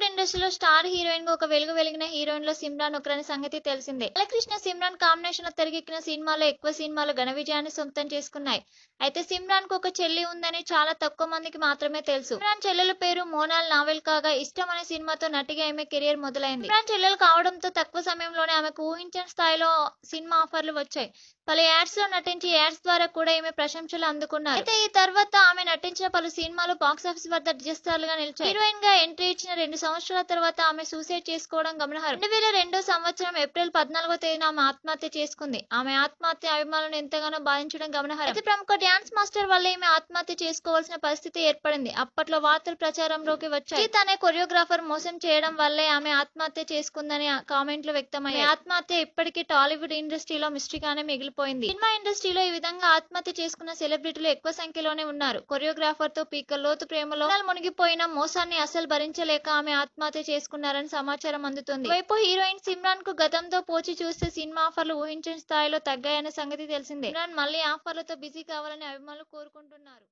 బాలీవుడ్ ఇండస్ట్రీలో star heroine గా ఒక వెలుగు వెలిగిన హీరోయిన్ లో సిమ్రాన్ ఒకరని సంగతి తెలిసిందే బాలకృష్ణ సిమ్రాన్ కాంబినేషన్ లో తెరకెక్కిన సినిమాలో ఎక్కువ సినిమాలు ఘన విజయాన్ని సొంతం చేసుకున్నాయి అయితే సిమ్రాన్ కు ఒక చెల్లి ఉందని చాలా తక్కువ మందికి మాత్రమే తెలుసు సిమ్రాన్ చెల్లెల పేరు మోనాల్ నావెల్ కాగా ఇష్టం అనే సినిమాతో నటిగా ఆమె కెరీర్ మొదలైంది సిమ్రాన్ చెల్లెలు కావడంతో తక్కువ సమయంలోనే ఆమెకు ఊహించని స్థాయిలో సినిమా ఆఫర్లు వచ్చాయి పలు యాడ్స్ లో నటించి యాడ్స్ ద్వారా కూడా ఈమె ప్రశంసలు అందుకున్నారు అయితే ఈ తర్వాత ఆమె నటించిన పలు సినిమాలు బాక్స్ ఆఫీస్ వద్ద డిజస్టార్లుగా నిలిచాయి హీరోయిన్ గా ఎంట్రీ ఇచ్చిన రెండు సంవత్సరాల తర్వాత ఆమె సూసైడ్ చేసుకోవడం గమనహారం రెండు వేల రెండో సంవత్సరం ఏప్రిల్ పద్నాలుగో తేదీన ఆమె ఆత్మహత్య చేసుకుంది ఆమె ఆత్మహత్య అభిమానులను ఎంతగానో బాధించడం గమనహారం అతి ప్రముఖ డ్యాన్స్ మాస్టర్ వల్ల ఈమె ఆత్మహత్య చేసుకోవాల్సిన పరిస్థితి ఏర్పడింది అప్పట్లో వార్తలు ప్రచారంలోకి వచ్చాయి తనే కొరియోగ్రాఫర్ మోసం చేయడం వల్లే ఆమె ఆత్మహత్య చేసుకుందని కామెంట్లు వ్యక్తమయ్యాయి ఆత్మహత్య ఇప్పటికీ టాలీవుడ్ ఇండస్ట్రీలో మిస్టరీగానే మిగిలిపోయింది సినిమా ఇండస్ట్రీలో ఈ విధంగా ఆత్మహత్య చేసుకున్న సెలబ్రిటీలు ఎక్కువ సంఖ్యలోనే ఉన్నారు కొరియోగ్రాఫర్ తో పీక లోతు ప్రేమలో మునిగిపోయిన మోసాన్ని అసలు భరించలేక ఆమె ఆమె ఆత్మహత్య చేసుకున్నారని సమాచారం అందుతుంది వైపు హీరోయిన్ సిమ్రాన్ కు గతంతో పోచి చూస్తే సినిమా ఆఫర్లు ఊహించని స్థాయిలో తగ్గాయన్న సంగతి తెలిసిందే సిమ్రాన్ మళ్లీ ఆఫర్లతో బిజీ కావాలని అభిమానులు కోరుకుంటున్నారు